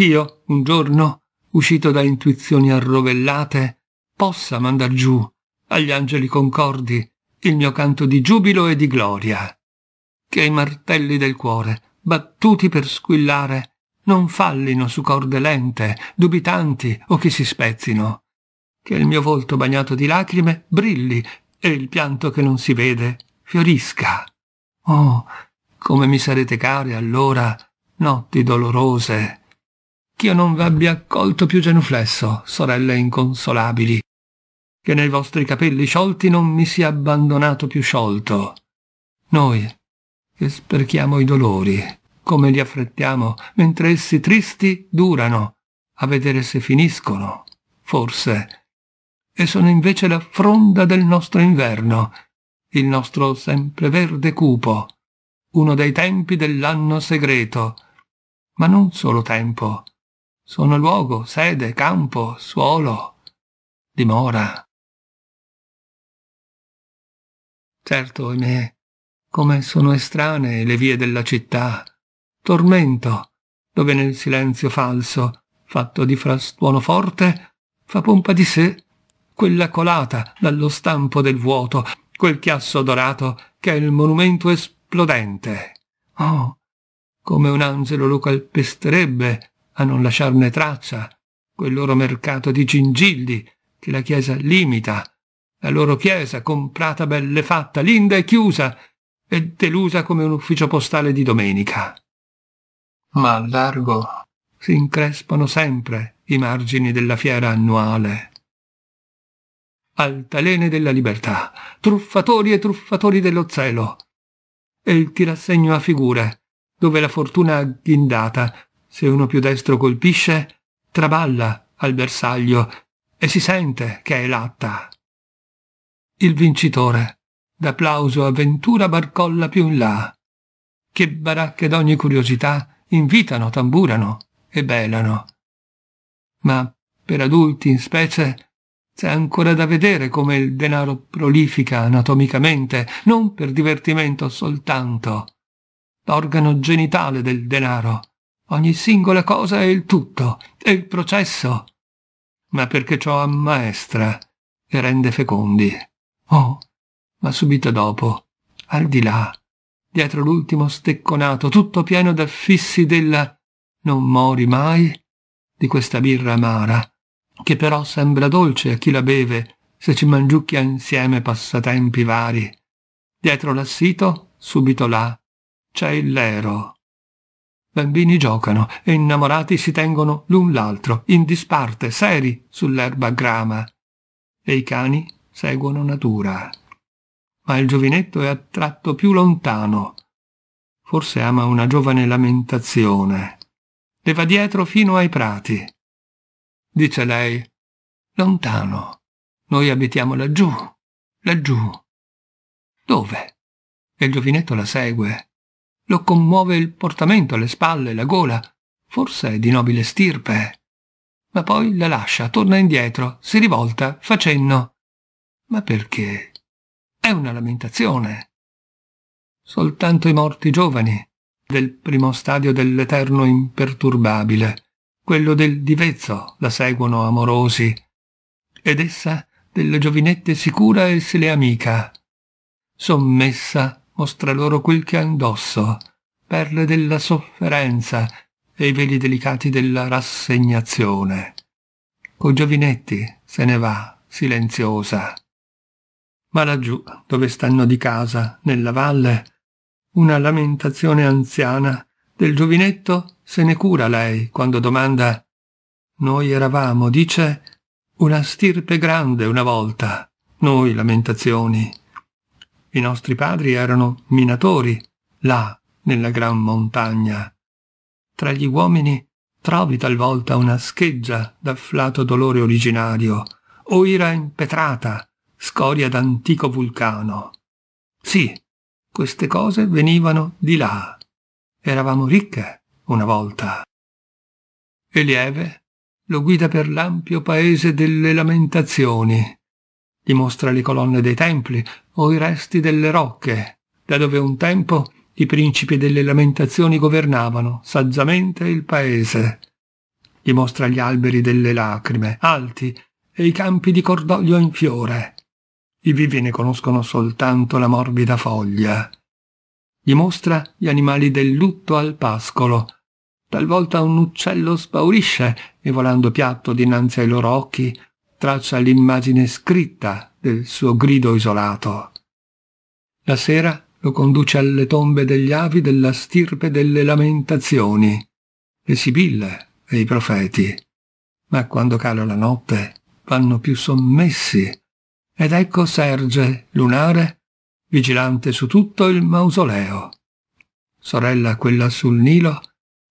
ch'io, un giorno, uscito da intuizioni arrovellate, possa mandar giù, agli angeli concordi, il mio canto di giubilo e di gloria. Che i martelli del cuore, battuti per squillare, non fallino su corde lente, dubitanti o che si spezzino. Che il mio volto bagnato di lacrime brilli e il pianto che non si vede fiorisca. Oh, come mi sarete care allora notti dolorose, ch'io non v'abbia accolto più genuflesso, sorelle inconsolabili, che nei vostri capelli sciolti non mi sia abbandonato più sciolto. Noi, che sperchiamo i dolori, come li affrettiamo, mentre essi tristi durano, a vedere se finiscono, forse, e sono invece la fronda del nostro inverno, il nostro sempreverde cupo, uno dei tempi dell'anno segreto, ma non solo tempo, sono luogo, sede, campo, suolo, dimora. Certo, ahimè, come sono estranee le vie della città, tormento, dove nel silenzio falso, fatto di frastuono forte, fa pompa di sé quella colata dallo stampo del vuoto, quel chiasso dorato che è il monumento esplodente. Oh, come un angelo lo calpesterebbe a non lasciarne traccia, quel loro mercato di gingilli che la Chiesa limita, la loro Chiesa comprata belle fatta, linda e chiusa, e delusa come un ufficio postale di domenica. Ma al largo si increspano sempre i margini della fiera annuale. Altalene della libertà, truffatori e truffatori dello zelo, e il tirassegno a figure, dove la fortuna agghindata se uno più destro colpisce, traballa al bersaglio e si sente che è latta. Il vincitore, d'applauso a ventura barcolla più in là, che baracche d'ogni curiosità invitano, tamburano e belano. Ma per adulti in specie c'è ancora da vedere come il denaro prolifica anatomicamente, non per divertimento soltanto, l'organo genitale del denaro, ogni singola cosa è il tutto, è il processo, ma perché ciò ammaestra e rende fecondi. Oh, ma subito dopo, al di là, dietro l'ultimo stecconato, tutto pieno d'affissi della non mori mai, di questa birra amara, che però sembra dolce a chi la beve se ci mangiucchia insieme passatempi vari. Dietro l'assito, subito là, c'è il lero, Bambini giocano e innamorati si tengono l'un l'altro, in disparte, seri, sull'erba grama. E i cani seguono natura. Ma il giovinetto è attratto più lontano. Forse ama una giovane lamentazione. Le va dietro fino ai prati. Dice lei, lontano. Noi abitiamo laggiù, laggiù. Dove? E il giovinetto la segue lo commuove il portamento, le spalle, la gola, forse è di nobile stirpe. Ma poi la lascia, torna indietro, si rivolta, fa cenno. Ma perché? È una lamentazione. Soltanto i morti giovani, del primo stadio dell'eterno imperturbabile, quello del divezzo, la seguono amorosi, ed essa delle giovinette sicura e se le amica, sommessa mostra loro quel che ha indosso, perle della sofferenza e i veli delicati della rassegnazione. Coi giovinetti se ne va, silenziosa. Ma laggiù, dove stanno di casa, nella valle, una lamentazione anziana del giovinetto se ne cura lei quando domanda «Noi eravamo», dice, «una stirpe grande una volta, noi lamentazioni, i nostri padri erano minatori, là, nella gran montagna. Tra gli uomini trovi talvolta una scheggia d'afflato dolore originario, o ira impetrata, scoria d'antico vulcano. Sì, queste cose venivano di là. Eravamo ricche una volta. E lieve lo guida per l'ampio paese delle lamentazioni, mostra le colonne dei templi o i resti delle rocche, da dove un tempo i principi delle lamentazioni governavano saggiamente il paese. Gli mostra gli alberi delle lacrime, alti, e i campi di cordoglio in fiore. I vivi ne conoscono soltanto la morbida foglia. Gli mostra gli animali del lutto al pascolo. Talvolta un uccello spaurisce e volando piatto dinanzi ai loro occhi traccia l'immagine scritta del suo grido isolato. La sera lo conduce alle tombe degli avi della stirpe delle lamentazioni, le sibille e i profeti. Ma quando cala la notte vanno più sommessi ed ecco Serge, lunare, vigilante su tutto il mausoleo. Sorella quella sul Nilo,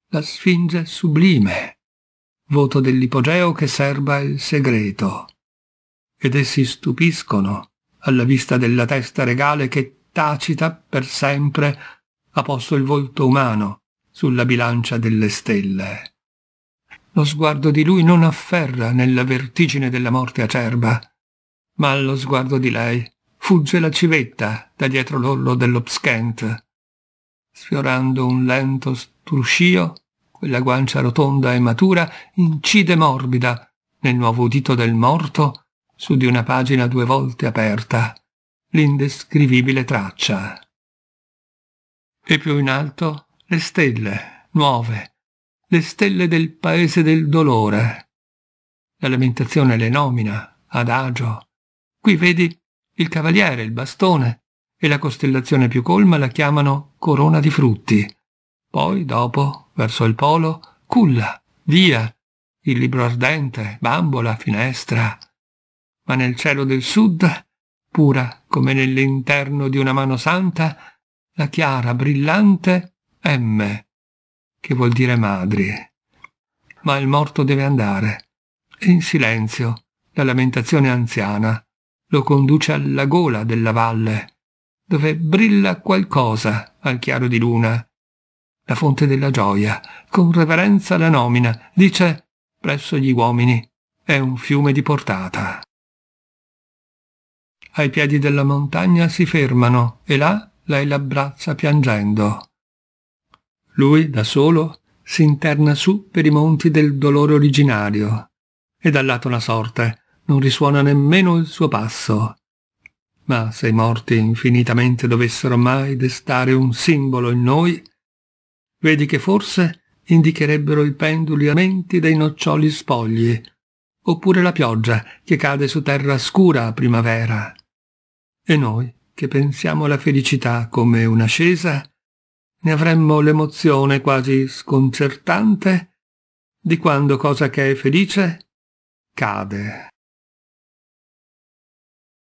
la sfinge sublime voto dell'ipogeo che serba il segreto. Ed essi stupiscono alla vista della testa regale che tacita per sempre ha posto il volto umano sulla bilancia delle stelle. Lo sguardo di lui non afferra nella vertigine della morte acerba, ma allo sguardo di lei fugge la civetta da dietro l'orlo dello dell'obscent, sfiorando un lento struscio quella guancia rotonda e matura incide morbida nel nuovo udito del morto su di una pagina due volte aperta l'indescrivibile traccia. E più in alto le stelle, nuove, le stelle del paese del dolore. La lamentazione le nomina, adagio. Qui vedi il cavaliere, il bastone, e la costellazione più colma la chiamano corona di frutti. Poi, dopo, verso il polo, culla, via, il libro ardente, bambola, finestra. Ma nel cielo del sud, pura come nell'interno di una mano santa, la chiara, brillante M, che vuol dire madri. Ma il morto deve andare. E in silenzio, la lamentazione anziana lo conduce alla gola della valle, dove brilla qualcosa al chiaro di luna, la fonte della gioia, con reverenza la nomina, dice presso gli uomini, è un fiume di portata. Ai piedi della montagna si fermano e là lei l'abbraccia piangendo. Lui, da solo, si interna su per i monti del dolore originario e dal lato la sorte non risuona nemmeno il suo passo. Ma se i morti infinitamente dovessero mai destare un simbolo in noi, Vedi che forse indicherebbero i penduli a menti dei noccioli spogli, oppure la pioggia che cade su terra scura a primavera. E noi, che pensiamo alla felicità come un'ascesa, ne avremmo l'emozione quasi sconcertante di quando cosa che è felice cade.